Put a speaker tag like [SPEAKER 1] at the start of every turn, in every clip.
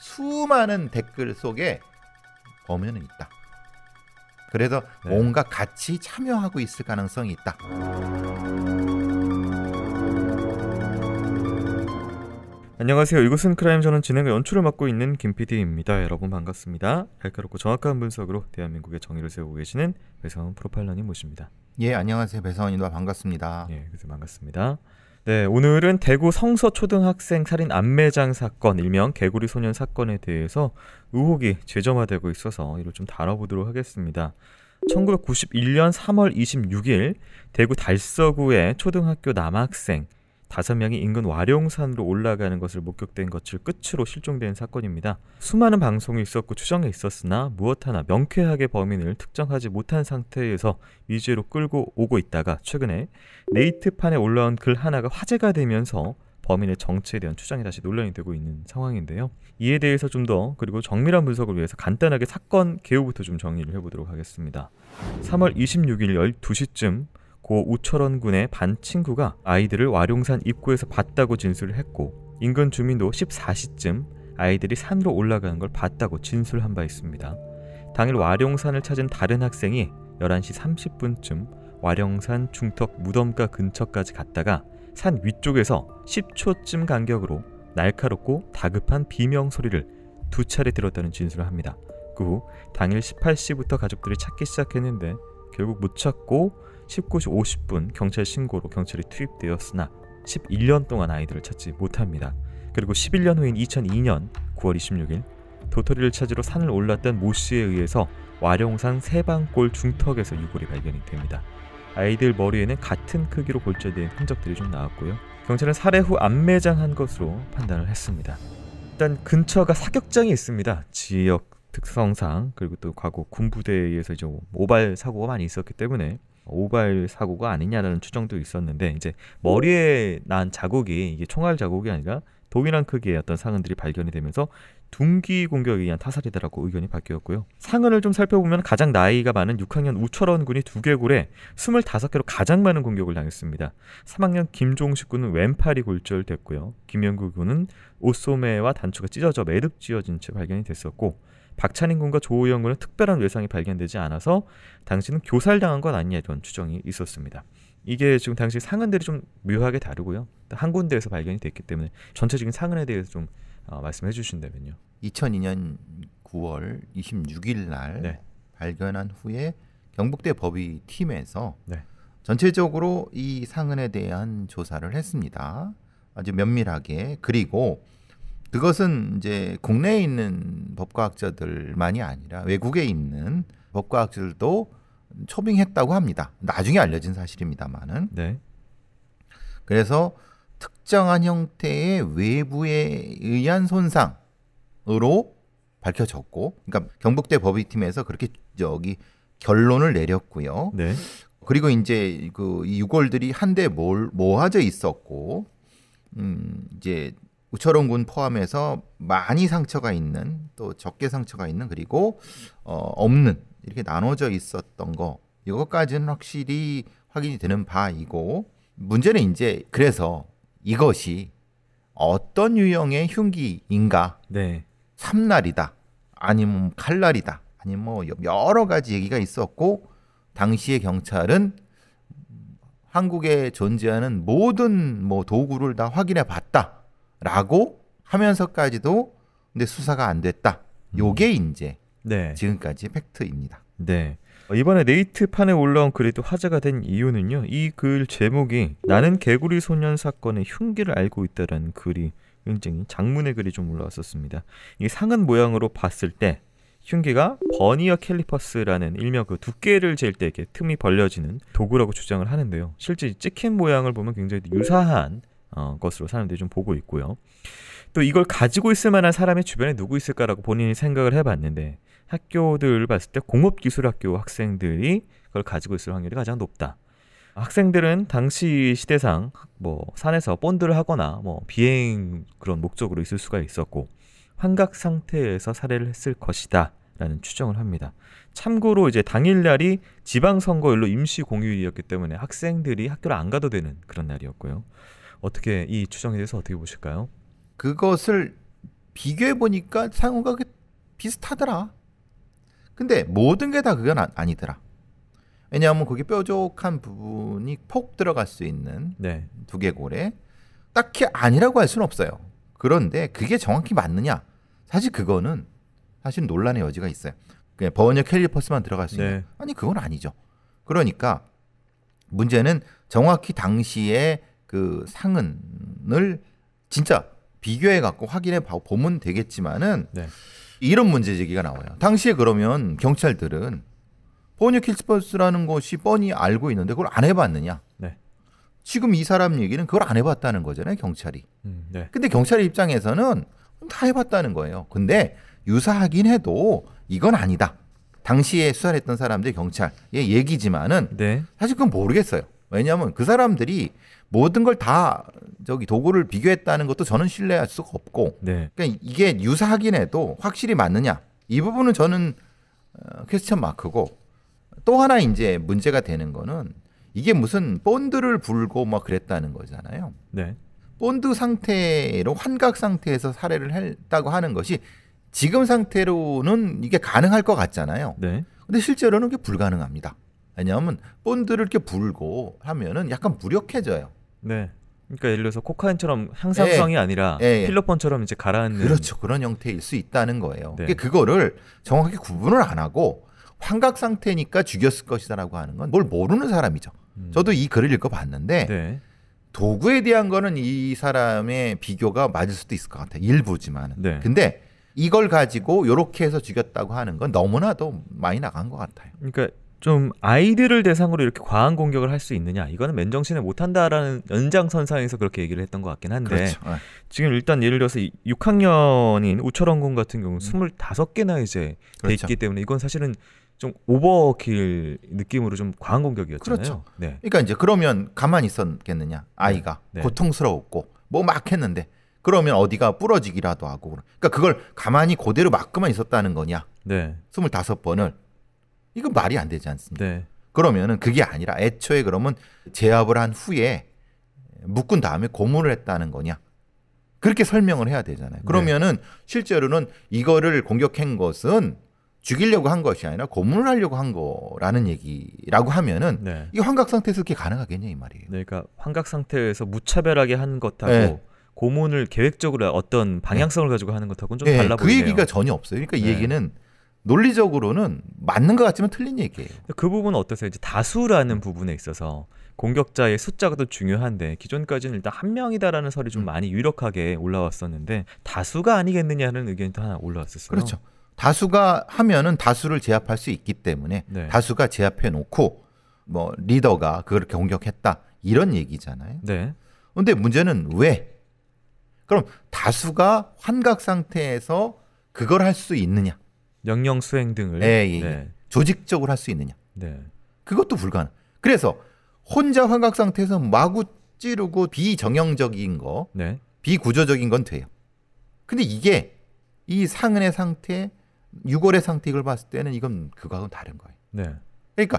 [SPEAKER 1] 수많은 댓글 속에 범연은 있다. 그래서 네. 뭔가 같이 참여하고 있을 가능성이 있다.
[SPEAKER 2] 안녕하세요. 이곳은 크라임 저는 진행과 연출을 맡고 있는 김PD입니다. 여러분 반갑습니다. 날카롭고 정확한 분석으로 대한민국의 정의를 세우고 계시는
[SPEAKER 1] 배성훈 프로파일러님 모십니다. 예, 안녕하세요. 배성훈입니다. 반갑습니다. 예, 그래서 반갑습니다.
[SPEAKER 2] 네, 오늘은 대구 성서초등학생 살인 암매장 사건, 일명 개구리 소년 사건에 대해서 의혹이 재점화되고 있어서 이를 좀 다뤄보도록 하겠습니다. 1991년 3월 26일 대구 달서구의 초등학교 남학생 다섯 명이 인근 와룡산으로 올라가는 것을 목격된 것을 끝으로 실종된 사건입니다. 수많은 방송이 있었고 추정이 있었으나 무엇 하나 명쾌하게 범인을 특정하지 못한 상태에서 위주로 끌고 오고 있다가 최근에 네이트판에 올라온 글 하나가 화제가 되면서 범인의 정체에 대한 추정이 다시 논란이 되고 있는 상황인데요. 이에 대해서 좀 더 그리고 정밀한 분석을 위해서 간단하게 사건 개요부터 좀 정리를 해보도록 하겠습니다. 3월 26일 12시쯤 고 우철원군의 반 친구가 아이들을 와룡산 입구에서 봤다고 진술을 했고 인근 주민도 14시쯤 아이들이 산으로 올라가는 걸 봤다고 진술한 바 있습니다. 당일 와룡산을 찾은 다른 학생이 11시 30분쯤 와룡산 중턱 무덤가 근처까지 갔다가 산 위쪽에서 10초쯤 간격으로 날카롭고 다급한 비명 소리를 두 차례 들었다는 진술을 합니다. 그 후 당일 18시부터 가족들이 찾기 시작했는데 결국 못 찾고 19시 50분 경찰 신고로 경찰이 투입되었으나 11년 동안 아이들을 찾지 못합니다. 그리고 11년 후인 2002년 9월 26일 도토리를 찾으러 산을 올랐던 모 씨에 의해서 와룡산 세방골 중턱에서 유골이 발견이 됩니다. 아이들 머리에는 같은 크기로 골절된 흔적들이 좀 나왔고요. 경찰은 살해 후 안매장한 것으로 판단을 했습니다. 일단 근처가 사격장이 있습니다. 지역 특성상 그리고 또 과거 군부대에 의해서 이제 뭐 모발 사고가 많이 있었기 때문에 오발 사고가 아니냐라는 추정도 있었는데 이제 머리에 난 자국이 이게 총알 자국이 아니라 동일한 크기의 어떤 상흔들이 발견이 되면서 둥기 공격에 의한 타살이다라고 의견이 바뀌었고요. 상흔을 좀 살펴보면 가장 나이가 많은 6학년 우철원 군이 두개골에 25개로 가장 많은 공격을 당했습니다. 3학년 김종식 군은 왼팔이 골절됐고요. 김영구 군은 옷소매와 단추가 찢어져 매듭 지어진 채 발견이 됐었고 박찬인 군과 조호영 군은 특별한 외상이 발견되지 않아서 당신은 교살당한 것 아니냐 이런 주장이 있었습니다. 이게 지금 당시 상흔들이 좀 묘하게 다르고요. 한 군데에서 발견이 됐기 때문에 전체적인 상흔에 대해서 좀 어, 말씀해 주신다면요.
[SPEAKER 1] 2002년 9월 26일 날 네. 발견한 후에 경북대 법의 팀에서 네. 전체적으로 이 상흔에 대한 조사를 했습니다. 아주 면밀하게 그리고 그것은 이제 국내에 있는 법과학자들만이 아니라 외국에 있는 법과학자들도 초빙했다고 합니다. 나중에 알려진 사실입니다만은. 네. 그래서 특정한 형태의 외부에 의한 손상으로 밝혀졌고, 그러니까 경북대 법의팀에서 그렇게 저기 결론을 내렸고요. 네. 그리고 이제 그 유골들이 한데 모아져 있었고, 음 이제 우철원 군 포함해서 많이 상처가 있는 또 적게 상처가 있는 그리고 어, 없는 이렇게 나눠져 있었던 거 이것까지는 확실히 확인이 되는 바이고 문제는 이제 그래서 이것이 어떤 유형의 흉기인가 네. 삼날이다 아니면 칼날이다 아니면 뭐 여러 가지 얘기가 있었고 당시의 경찰은 한국에 존재하는 모든 뭐 도구를 다 확인해 봤다. 라고 하면서까지도 근데 수사가 안 됐다. 음. 요게 이제 네. 지금까지 팩트입니다. 네. 어, 이번에
[SPEAKER 2] 네이트판에 올라온 글이 또 화제가 된 이유는요. 이 글 제목이 나는 개구리 소년 사건의 흉기를 알고 있다라는 글이 굉장히 장문의 글이 좀 올라왔었습니다. 이 상은 모양으로 봤을 때 흉기가 버니어 캘리퍼스라는 일명 그 두께를 잴때 이렇게 틈이 벌려지는 도구라고 주장을 하는데요. 실제 찍힌 모양을 보면 굉장히 유사한 어, 것으로 사람들이 좀 보고 있고요. 또 이걸 가지고 있을 만한 사람의 주변에 누구 있을까라고 본인이 생각을 해봤는데 학교들 봤을 때 공업기술학교 학생들이 그걸 가지고 있을 확률이 가장 높다. 학생들은 당시 시대상 뭐 산에서 본드를 하거나 뭐 비행 그런 목적으로 있을 수가 있었고 환각 상태에서 살해를 했을 것이다. 라는 추정을 합니다. 참고로 이제 당일날이 지방선거일로 임시 공휴일이었기 때문에 학생들이 학교를 안 가도 되는 그런 날이었고요.
[SPEAKER 1] 어떻게 이 추정에 대해서 어떻게 보실까요? 그것을 비교해 보니까 상호가 그 비슷하더라. 근데 모든 게 다 그건 아, 니더라 왜냐하면 거기 뾰족한 부분이 폭 들어갈 수 있는 네. 두개골에 딱히 아니라고 할 수는 없어요. 그런데 그게 정확히 맞느냐? 사실 그거는 사실 논란의 여지가 있어요. 그냥 버원역 캘리퍼스만 들어갈 수 있는 네. 아니 그건 아니죠. 그러니까 문제는 정확히 당시에 그 상은을 진짜 비교해 갖고 확인해 보면 되겠지만은 네. 이런 문제 제기가 나와요. 당시에 그러면 경찰들은 포니어 킬스퍼스라는 것이 뻔히 알고 있는데 그걸 안 해봤느냐? 네. 지금 이 사람 얘기는 그걸 안 해봤다는 거잖아요, 경찰이. 음, 네. 근데 경찰 입장에서는 다 해봤다는 거예요. 근데 유사하긴 해도 이건 아니다. 당시에 수사 했던 사람들 경찰의 얘기지만은 네. 사실 그건 모르겠어요. 왜냐하면 그 사람들이 모든 걸 다 저기 도구를 비교했다는 것도 저는 신뢰할 수가 없고 네. 그러니까 이게 유사하긴 해도 확실히 맞느냐 이 부분은 저는 어, 퀘스천 마크고 또 하나 이제 문제가 되는 거는 이게 무슨 본드를 불고 막 그랬다는 거잖아요. 네. 본드 상태로 환각 상태에서 사례를 했다고 하는 것이 지금 상태로는 이게 가능할 것 같잖아요. 네. 근데 실제로는 이게 불가능합니다. 왜냐하면 본드를 이렇게 불고 하면은 약간 무력해져요. 네. 그러니까 예를 들어서 코카인처럼 향상성이 예, 아니라 예, 예. 필로폰처럼 이제 가라앉는 그렇죠 그런 형태일 수 있다는 거예요. 네. 그러니까 그거를 정확히 구분을 안 하고 환각 상태니까 죽였을 것이다라고 하는 건 뭘 모르는 사람이죠. 음. 저도 이 글을 읽어봤는데 네. 도구에 대한 거는 이 사람의 비교가 맞을 수도 있을 것 같아요. 일부지만. 네. 근데 이걸 가지고 요렇게 해서 죽였다고 하는 건 너무나도 많이 나간 것 같아요. 그러니까 좀 아이들을 대상으로 이렇게 과한 공격을 할 수 있느냐 이거는 맨정신에 못한다라는 연장선상에서
[SPEAKER 2] 그렇게 얘기를 했던 것 같긴 한데 그렇죠. 네. 지금 일단 예를 들어서 6학년인 우철원 군 같은 경우 는 25개나 음. 이제 그렇죠. 돼 있기 때문에 이건 사실은 좀 오버킬
[SPEAKER 1] 느낌으로 좀 과한 공격이었잖아요. 그렇죠. 네. 그러니까 이제 그러면 가만히 있었겠느냐 아이가 네. 네. 고통스러웠고 뭐 막 했는데 그러면 어디가 부러지기라도 하고 그러니까 그걸 가만히 고대로 막그만 있었다는 거냐. 네. 25번을 이건 말이 안 되지 않습니까? 네. 그러면은 그게 아니라 애초에 그러면 제압을 한 후에 묶은 다음에 고문을 했다는 거냐? 그렇게 설명을 해야 되잖아요. 그러면은 네. 실제로는 이거를 공격한 것은 죽이려고 한 것이 아니라 고문을 하려고 한 거라는 얘기라고 하면은 네. 이 환각 상태에서 그게 가능하겠냐 이 말이에요. 네, 그러니까 환각 상태에서
[SPEAKER 2] 무차별하게 한 것하고 네. 고문을 계획적으로 어떤 방향성을 가지고 하는 것하고는 좀 달라 네, 보이네요. 그 얘기가 전혀 없어요. 그러니까 이 네. 얘기는 논리적으로는
[SPEAKER 1] 맞는 것 같지만 틀린 얘기예요. 그
[SPEAKER 2] 부분은 어떠세요? 이제 다수라는 음. 부분에 있어서 공격자의 숫자가 더 중요한데 기존까지는 일단 한 명이다라는 설이 좀 음. 많이 유력하게 올라왔었는데 다수가 아니겠느냐는 의견이 또 하나
[SPEAKER 1] 올라왔었어요. 그렇죠. 다수가 하면은 다수를 제압할 수 있기 때문에 네. 다수가 제압해 놓고 뭐 리더가 그걸게 공격했다 이런 얘기잖아요. 네. 근데 문제는 왜? 그럼 다수가 환각 상태에서 그걸 할 수 있느냐? 명령 수행 등을 예, 예, 예. 네. 조직적으로 할 수 있느냐. 네. 그것도 불가능. 그래서 혼자 환각 상태에서 마구 찌르고 비정형적인 거, 네. 비구조적인 건 돼요. 근데 이게 이 상은의 상태, 유골의 상태 이걸 봤을 때는 이건 그거하고는 다른 거예요. 네. 그러니까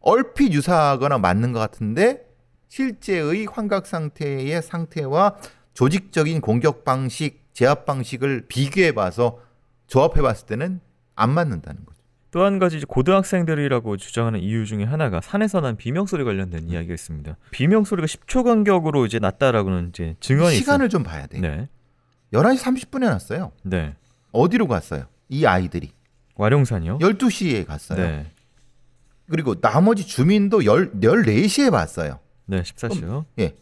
[SPEAKER 1] 얼핏 유사하거나 맞는 것 같은데 실제의 환각 상태의 상태와 조직적인 공격 방식, 제압 방식을 비교해 봐서 조합해 봤을 때는 안 맞는다는 거죠.
[SPEAKER 2] 또 한 가지 고등학생들이라고 주장하는 이유 중에 하나가 산에서 난 비명 소리 관련된 이야기가 있습니다. 비명 소리가 10초 간격으로 이제 났다라고는
[SPEAKER 1] 이제 증언이 시간을 있어좀 봐야 돼. 네. 11시 30분에 났어요. 네. 어디로 갔어요? 이 아이들이. 와룡산이요? 12시에 갔어요. 네. 그리고 나머지 주민도 열, 14시에 봤어요. 네, 14시요. 예.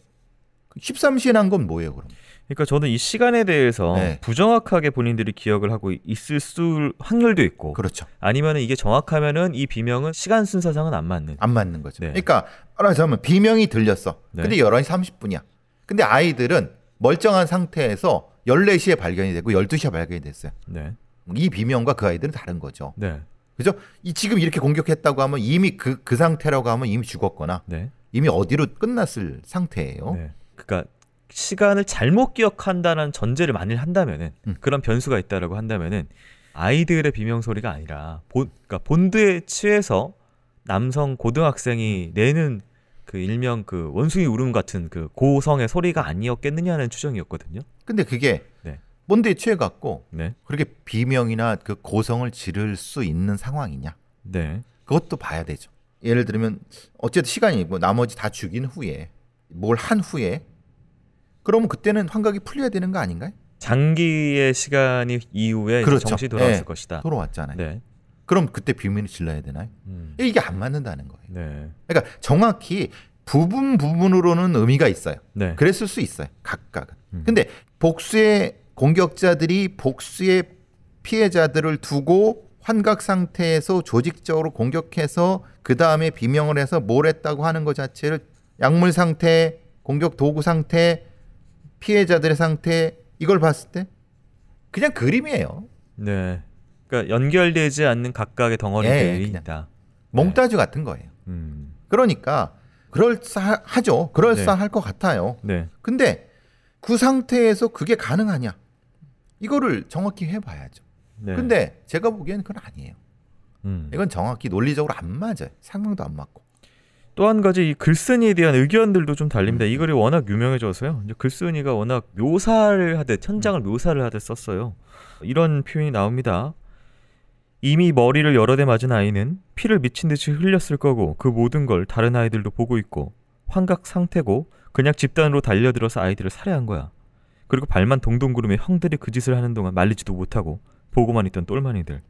[SPEAKER 1] 13시에 난 건 뭐예요, 그럼?
[SPEAKER 2] 그러니까 저는 이 시간에 대해서 네. 부정확하게 본인들이 기억을 하고
[SPEAKER 1] 있을 수 확률도 있고 그렇죠. 아니면 이게 정확하면은 이 비명은 시간 순서상은 안 맞는 안 맞는 거죠. 네. 그러니까 알아서 면 비명이 들렸어. 네. 근데 11시 30분이야. 근데 아이들은 멀쩡한 상태에서 14시에 발견이 되고 12시에 발견이 됐어요. 네. 이 비명과 그 아이들은 다른 거죠. 네. 그죠? 이 지금 이렇게 공격했다고 하면 이미 그그 그 상태라고 하면 이미 죽었거나 네. 이미 어디로 끝났을 상태예요. 네. 그러니까 시간을 잘못 기억한다는 전제를 만일 한다면은 음. 그런 변수가 있다라고 한다면은
[SPEAKER 2] 아이들의 비명 소리가 아니라 본 그러니까 본드에 취해서 남성 고등학생이 내는 그 일명 그 원숭이 울음 같은 그 고성의 소리가
[SPEAKER 1] 아니었겠느냐는 추정이었거든요. 근데 그게 네. 본드에 취해 갖고 네. 그렇게 비명이나 그 고성을 지를 수 있는 상황이냐? 네. 그것도 봐야 되죠. 예를 들면 어쨌든 시간이 뭐 나머지 다 죽인 후에 뭘 한 후에 그러면 그때는 환각이 풀려야 되는 거 아닌가요? 장기의 시간이 이후에 그렇죠. 정시 예. 돌아왔을 네. 것이다. 돌아왔잖아요. 네. 그럼 그때 비밀을 질러야 되나요? 음. 이게 안 맞는다는 거예요. 네. 그러니까 정확히 부분 부분으로는 의미가 있어요. 네. 그랬을 수 있어요. 각각은. 음. 근데 복수의 공격자들이 복수의 피해자들을 두고 환각 상태에서 조직적으로 공격해서 그 다음에 비명을 해서 뭘 했다고 하는 것 자체를 약물 상태, 공격 도구 상태, 피해자들의 상태 이걸 봤을 때 그냥 그림이에요. 네. 그러니까 연결되지 않는 각각의 덩어리들이 예, 있다. 몽따주 네. 같은 거예요. 음. 그러니까 그럴싸하죠. 그럴싸할 네. 것 같아요. 네. 근데 그 상태에서 그게 가능하냐? 이거를 정확히 해봐야죠. 네. 근데 제가 보기에는 그건 아니에요. 음. 이건 정확히 논리적으로 안 맞아요. 상황도 안 맞고.
[SPEAKER 2] 또한 가지 이 글쓴이에 대한 의견들도 좀 달립니다. 음. 이 글이 워낙 유명해져서요. 이제 글쓴이가 워낙 묘사를 하듯 현장을 음. 묘사를 하듯 썼어요. 이런 표현이 나옵니다. 이미 머리를 여러 대 맞은 아이는 피를 미친 듯이 흘렸을 거고 그 모든 걸 다른 아이들도 보고 있고 환각 상태고 그냥 집단으로 달려들어서 아이들을 살해한 거야. 그리고 발만 동동 구르며 형들이 그 짓을 하는 동안 말리지도 못하고 보고만 있던 똘마니들.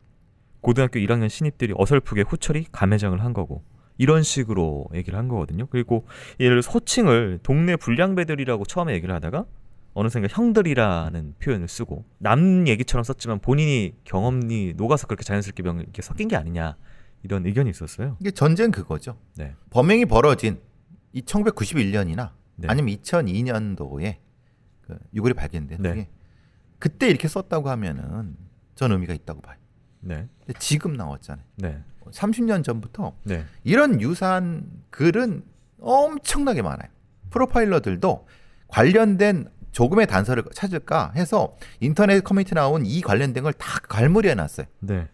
[SPEAKER 2] 고등학교 1학년 신입들이 어설프게 후처리 감회장을 한 거고 이런 식으로 얘기를 한 거거든요. 그리고 얘를 소칭을 동네 불량배들이라고 처음에 얘기를 하다가 어느샌가 형들이라는 표현을 쓰고 남 얘기처럼 썼지만 본인이
[SPEAKER 1] 경험이 녹아서 그렇게 자연스럽게 명, 이렇게 섞인 게 아니냐 이런 의견이 있었어요. 이게 전쟁 그거죠. 네. 범행이 벌어진 이 1991년이나 네. 아니면 2002년도에 그 유골이 발견된 네. 그때 이렇게 썼다고 하면은 전 의미가 있다고 봐요. 네. 근데 지금 나왔잖아요. 네. 30년 전부터 네. 이런 유사한 글은 엄청나게 많아요. 프로파일러들도 관련된 조금의 단서를 찾을까 해서 인터넷 커뮤니티 나온 이 관련된 걸 다 갈무리해 놨어요. 네.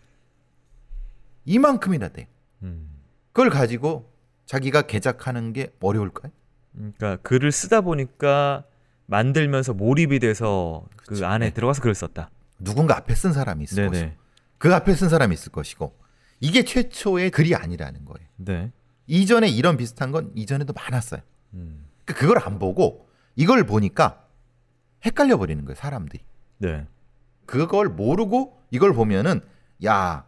[SPEAKER 1] 이만큼이나 돼. 음. 그걸 가지고 자기가 개작하는 게 어려울까요? 그러니까 글을 쓰다 보니까 만들면서 몰입이 돼서 그치. 그렇죠. 안에 네. 들어가서 글을 썼다. 누군가 앞에 쓴 사람이 있을 네네. 것이고 그 앞에 쓴 사람이 있을 것이고 이게 최초의 글이 아니라는 거예요. 네. 이전에 이런 비슷한 건 이전에도 많았어요. 음. 그러니까 그걸 안 보고 이걸 보니까 헷갈려 버리는 거예요, 사람들이. 네. 그걸 모르고 이걸 보면은 야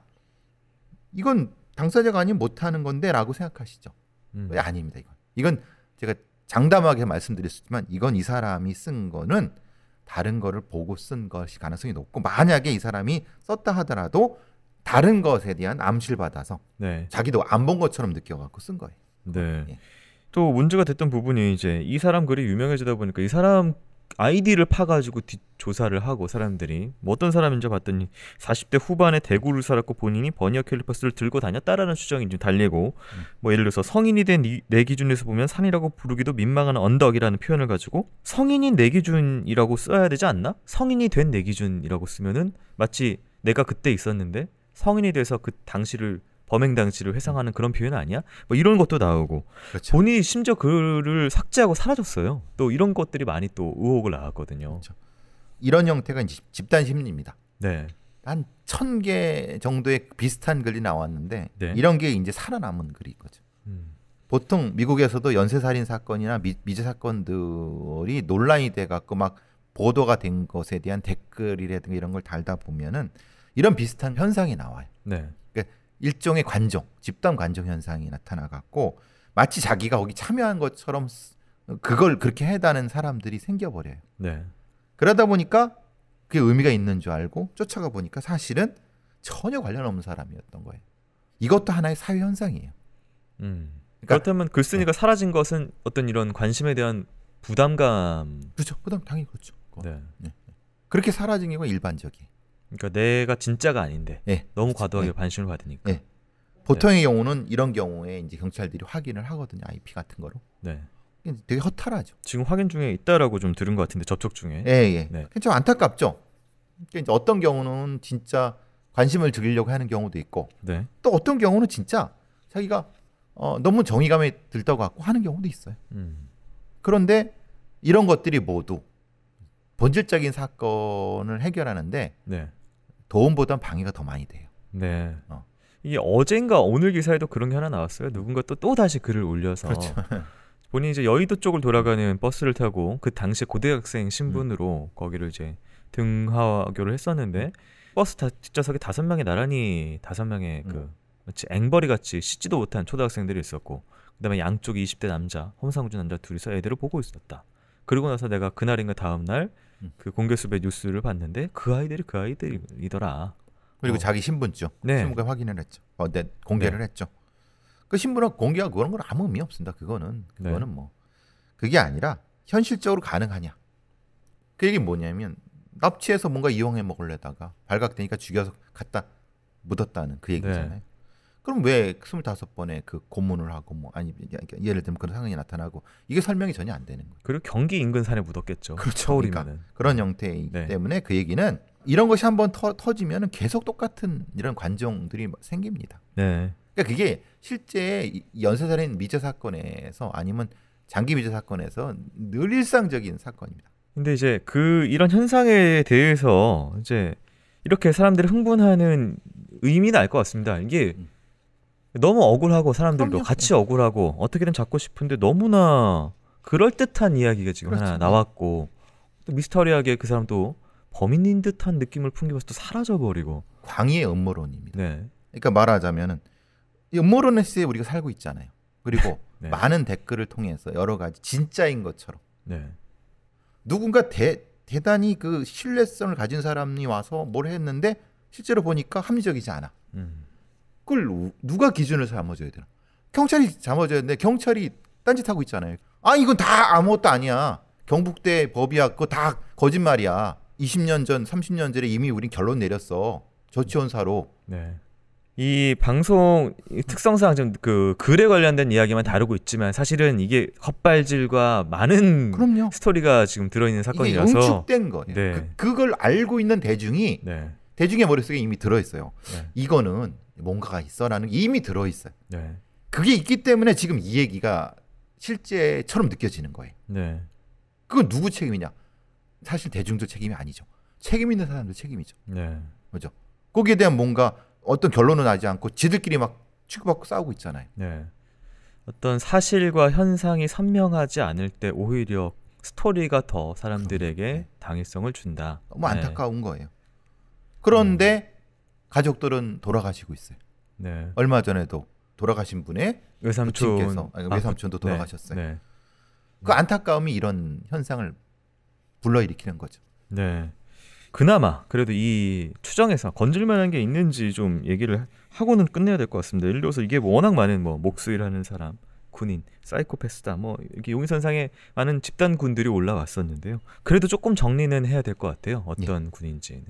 [SPEAKER 1] 이건 당사자가 아니면 못하는 건데라고 생각하시죠. 음. 왜 네, 아닙니다 이건. 이건 제가 장담하게 말씀드렸수지만 이건 이 사람이 쓴 거는 다른 거를 보고 쓴 것이 가능성이 높고 만약에 이 사람이 썼다 하더라도 다른 것에 대한 암시를 받아서 네. 자기도 안 본 것처럼 느껴갖고 쓴 거예요. 네. 예. 또 문제가 됐던 부분이 이제 이 사람 글이 유명해지다 보니까 이
[SPEAKER 2] 사람 아이디를 파가지고 뒷, 조사를 하고 사람들이 뭐 어떤 사람인지 봤더니 40대 후반에 대구를 살았고 본인이 버니어 캘리퍼스를 들고 다녔다라는 추정이 좀 달리고 음. 뭐 예를 들어서 성인이 된 내 기준에서 보면 산이라고 부르기도 민망한 언덕이라는 표현을 가지고 성인인 내 기준이라고 써야 되지 않나? 성인이 된 내 기준이라고 쓰면은 마치 내가 그때 있었는데 성인이 돼서 그 당시를 범행 당시를 회상하는 음. 그런 표현 아니야? 뭐 이런 것도 나오고 그렇죠. 본인이 심지어 글을 삭제하고 사라졌어요. 또 이런 것들이 많이
[SPEAKER 1] 또 의혹을 낳았거든요. 그렇죠. 이런 형태가 이제 집단 심리입니다. 네. 한천 개 정도의 비슷한 글이 나왔는데 네. 이런 게 이제 살아남은 글인 거죠. 음. 보통 미국에서도 연쇄살인 사건이나 미, 미제 사건들이 논란이 돼 갖고 막 보도가 된 것에 대한 댓글이라든가 이런 걸 달다 보면은 이런 비슷한 현상이 나와요. 네. 그러니까 일종의 관종, 집단 관종 현상이 나타나갖고 마치 자기가 거기 참여한 것처럼 그걸 그렇게 해다는 사람들이 생겨버려요. 네. 그러다 보니까 그게 의미가 있는 줄 알고 쫓아가 보니까 사실은 전혀 관련 없는 사람이었던 거예요. 이것도 하나의 사회 현상이에요.
[SPEAKER 2] 음. 그러니까, 그렇다면 글쓴이가 그 네. 사라진 것은 어떤 이런 관심에 대한 부담감.
[SPEAKER 1] 그렇죠. 부담 당연히 그렇죠. 네. 네. 그렇게 사라진 경 일반적이에요. 그러니까 내가 진짜가 아닌데 예. 너무 과도하게 예. 관심을 받으니까. 예. 보통의 경우는 이런 경우에 이제 경찰들이 확인을 하거든요. IP 같은 거로. 네. 되게 허탈하죠. 지금 확인 중에 있다라고 좀 들은 것 같은데 접촉 중에. 예, 예. 네. 좀 안타깝죠. 그러니까 이제 어떤 경우는 진짜 관심을 드리려고 하는 경우도 있고 네. 또 어떤 경우는 진짜 자기가 어, 너무 정의감에 들다고 갖고 하는 경우도 있어요. 음. 그런데 이런 것들이 모두 본질적인 사건을 해결하는데 네. 도움보단 방해가 더 많이 돼요. 네. 어. 이게 어젠가 오늘 기사에도 그런 게 하나 나왔어요. 누군가
[SPEAKER 2] 또 또 다시 글을 올려서 그렇죠. 본인이 이제 여의도 쪽을 돌아가는 버스를 타고 그 당시 고등학생 신분으로 음. 거기를 이제 등하교를 했었는데 음. 버스 다, 뒷좌석에 다섯 명이 나란히 다섯 명의 그 음. 그 마치 앵벌이 같이 씻지도 못한 초등학생들이 있었고 그다음에 양쪽에 20대 남자 홍상궂은 남자 둘이서 애들을 보고 있었다. 그리고 나서 내가 그날인가 다음 날그 공개 수배 뉴스를 봤는데 그 아이들이 그 아이들이더라.
[SPEAKER 1] 그리고 어. 자기 신분증 네. 신분증 확인을 했죠. 어, 네, 공개를 네. 했죠. 그 신분을 공개하고 그런 건 아무 의미 없습니다. 그거는 네. 그거는 네. 뭐 그게 아니라 현실적으로 가능하냐. 그 얘기 뭐냐면 납치해서 뭔가 이용해 먹을려다가 발각되니까 죽여서 갖다 묻었다는 그 얘기잖아요. 네. 그럼 왜 25번에 그 고문을 하고 뭐 아니 예를 들면 그런 상황이 나타나고 이게 설명이 전혀 안 되는 거예요. 그리고 경기 인근 산에 묻었겠죠. 그렇죠. 그러니까 그런 형태이기 네. 때문에 그 얘기는 이런 것이 한번 터지면 계속 똑같은 이런 관종들이 생깁니다. 네. 그러니까 그게 실제 연쇄살인 미제 사건에서 아니면 장기 미제 사건에서 늘 일상적인 사건입니다.
[SPEAKER 2] 근데 이제 그 이런 현상에 대해서 이제 이렇게 사람들이 흥분하는 의미는 알 것 같습니다. 이게 음. 너무 억울하고 사람들도 그럼요. 같이 억울하고 어떻게든 잡고 싶은데 너무나 그럴 듯한 이야기가 지금 그렇죠. 하나 나왔고
[SPEAKER 1] 또 미스터리하게 그 사람도 범인인 듯한 느낌을 풍기면서 또 사라져 버리고 광희의 음모론입니다. 네. 그러니까 말하자면은 이 음모론의 시대에 우리가 살고 있잖아요. 그리고 네. 많은 댓글을 통해서 여러 가지 진짜인 것처럼 네. 누군가 대, 대단히 그 신뢰성을 가진 사람이 와서 뭘 했는데 실제로 보니까 합리적이지 않아. 음. 그걸 누가 기준을 삼아줘야 되나? 경찰이 잡아줘야 되는데 경찰이 딴짓하고 있잖아요. 아 이건 다 아무것도 아니야. 경북대 법이야 그거 다 거짓말이야. 20년 전, 30년 전에 이미 우린 결론 내렸어. 저치원사로. 네. 이 방송 특성상 좀그 글에
[SPEAKER 2] 관련된 이야기만 다루고 있지만 사실은 이게 헛발질과 많은 그럼요. 스토리가 지금
[SPEAKER 1] 들어있는 사건이라서 응축된 거예요. 네. 그, 걸 알고 있는 대중이 네. 대중의 머릿속에 이미 들어있어요. 네. 이거는 뭔가가 있어라는 게 이미 들어있어요. 네. 그게 있기 때문에 지금 이 얘기가 실제처럼 느껴지는 거예요. 네. 그건 누구 책임이냐? 사실 대중도 책임이 아니죠. 책임 있는 사람들 책임이죠. 네. 그죠? 거기에 대한 뭔가 어떤 결론은 나지 않고 지들끼리 막취급받고 싸우고 있잖아요. 네. 어떤 사실과 현상이 선명하지 않을 때 오히려 스토리가 더 사람들에게 네. 당위성을 준다. 너무 네. 안타까운 거예요. 그런데 네. 가족들은 돌아가시고 있어요. 네. 얼마 전에도 돌아가신 분의 외삼촌. 부친께서 아니, 아, 외삼촌도 아, 돌아가셨어요. 네. 네. 그 안타까움이 이런 현상을
[SPEAKER 2] 불러일으키는 거죠. 네. 그나마 그래도 이 추정에서 건질만한 게 있는지 좀 얘기를 하고는 끝내야 될 것 같습니다. 예를 들어서 이게 뭐 워낙 많은 뭐 목수일하는 사람, 군인, 사이코패스다 뭐 이렇게 용의선상에 많은 집단군들이 올라왔었는데요.
[SPEAKER 1] 그래도 조금 정리는 해야 될 것 같아요. 어떤 예. 군인지는.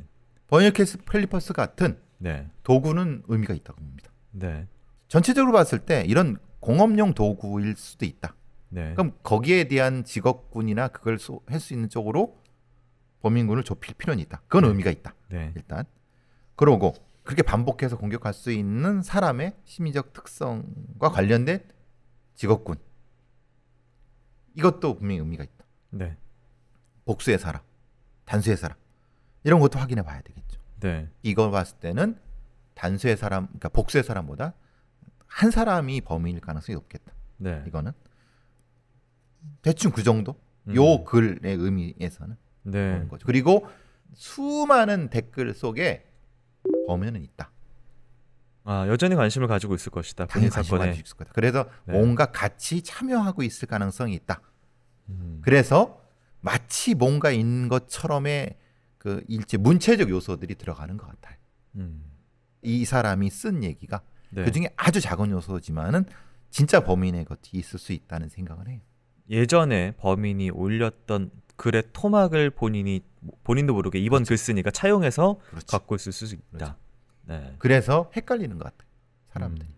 [SPEAKER 1] 번역캐스 펠리퍼스 같은 네. 도구는 의미가 있다고 봅니다. 네. 전체적으로 봤을 때 이런 공업용 도구일 수도 있다. 네. 그럼 거기에 대한 직업군이나 그걸 할 수 있는 쪽으로 범인군을 좁힐 필요는 있다. 그건 네. 의미가 있다. 네. 일단 그러고 그렇게 반복해서 공격할 수 있는 사람의 심리적 특성과 관련된 직업군 이것도 분명히 의미가 있다. 네. 복수의 사람, 단수의 사람. 이런 것도 확인해 봐야 되겠죠. 네. 이걸 봤을 때는 단수의 사람, 그러니까 복수의 사람보다 한 사람이 범인일 가능성이 높겠다. 네. 이거는 대충 그 정도. 음. 요 글의 의미에서는 네. 그런 거죠. 그리고 수많은 댓글 속에 범인은 있다. 아 여전히 관심을 가지고 있을 것이다. 당연히 관심을 가지고 있을 거다. 그래서 네. 뭔가 같이 참여하고 있을 가능성이 있다. 음. 그래서 마치 뭔가 있는 것처럼의 그 일제 문체적 요소들이 들어가는 것 같아요. 음. 이 사람이 쓴 얘기가 네. 그 중에 아주 작은 요소지만은 진짜 범인의 것이 있을 수 있다는 생각을 해요.
[SPEAKER 2] 예전에 범인이 올렸던 글의 토막을 본인이 본인도 모르게 이번 그렇죠. 글 쓰니까 차용해서 그렇죠. 갖고 있을 수 있다. 그렇죠. 네. 그래서 헷갈리는 것 같아요. 사람들이. 음.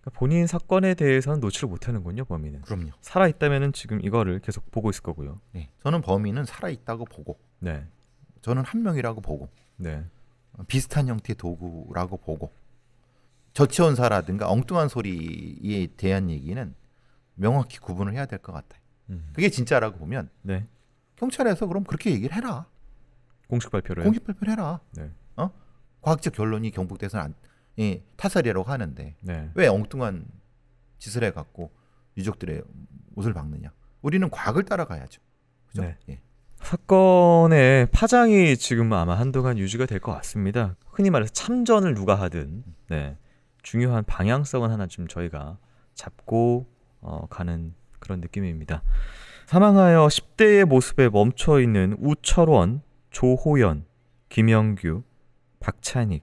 [SPEAKER 2] 그러니까 본인 사건에 대해서는 노출 못하는군요 범인은. 그럼요. 살아 있다면은 지금 이거를 계속 보고 있을 거고요. 네. 저는
[SPEAKER 1] 범인은 살아 있다고 보고. 네. 저는 한 명이라고 보고 네. 비슷한 형태의 도구라고 보고 저체온사라든가 엉뚱한 소리에 대한 얘기는 명확히 구분을 해야 될 것 같아요. 음. 그게 진짜라고 보면 네. 경찰에서 그럼 그렇게 얘기를 해라. 공식 발표를 공식 발표를 해라. 네. 어? 과학적 결론이 경북대에서는 안, 예, 타살이라고 하는데 네. 왜 엉뚱한 짓을 해갖고 유족들의 옷을 박느냐? 우리는 과학을 따라가야죠. 그죠? 네. 예.
[SPEAKER 2] 사건의 파장이 지금 아마 한동안 유지가 될 것 같습니다. 흔히 말해서 참전을 누가 하든 네, 중요한 방향성은 하나 좀 저희가 잡고 어, 가는 그런 느낌입니다. 사망하여 10대의 모습에 멈춰 있는 우철원, 조호연, 김영규, 박찬익,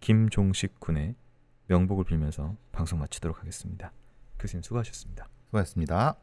[SPEAKER 2] 김종식 군의 명복을 빌면서 방송 마치도록 하겠습니다. 교수님 그 수고하셨습니다. 수고하셨습니다.